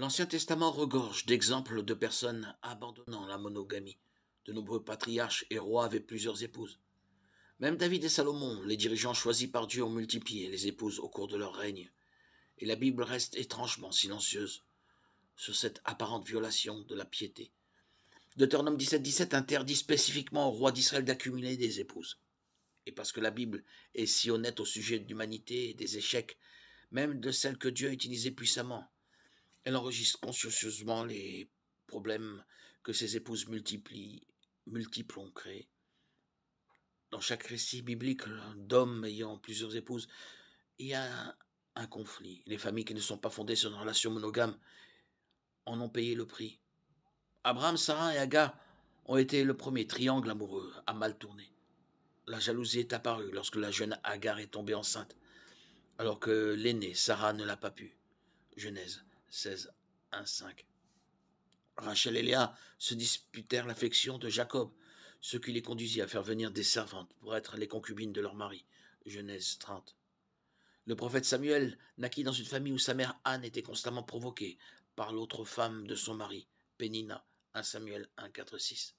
L'Ancien Testament regorge d'exemples de personnes abandonnant la monogamie. De nombreux patriarches et rois avaient plusieurs épouses. Même David et Salomon, les dirigeants choisis par Dieu, ont multiplié les épouses au cours de leur règne. Et la Bible reste étrangement silencieuse sur cette apparente violation de la piété. Deutéronome 17, 17 interdit spécifiquement au roi d'Israël d'accumuler des épouses. Et parce que la Bible est si honnête au sujet de l'humanité et des échecs, même de celles que Dieu a utilisées puissamment, elle enregistre consciencieusement les problèmes que ses épouses multiplient, multiples ont créés. Dans chaque récit biblique d'hommes ayant plusieurs épouses, il y a un conflit. Les familles qui ne sont pas fondées sur une relation monogame en ont payé le prix. Abraham, Sarah et Agar ont été le premier triangle amoureux à mal tourner. La jalousie est apparue lorsque la jeune Agar est tombée enceinte, alors que l'aînée, Sarah, ne l'a pas pu. Genèse 16, 1, Rachel et Léa se disputèrent l'affection de Jacob, ce qui les conduisit à faire venir des servantes pour être les concubines de leur mari. Genèse 30. Le prophète Samuel naquit dans une famille où sa mère Anne était constamment provoquée par l'autre femme de son mari, Pénina, 1 Samuel 1, 4, 6.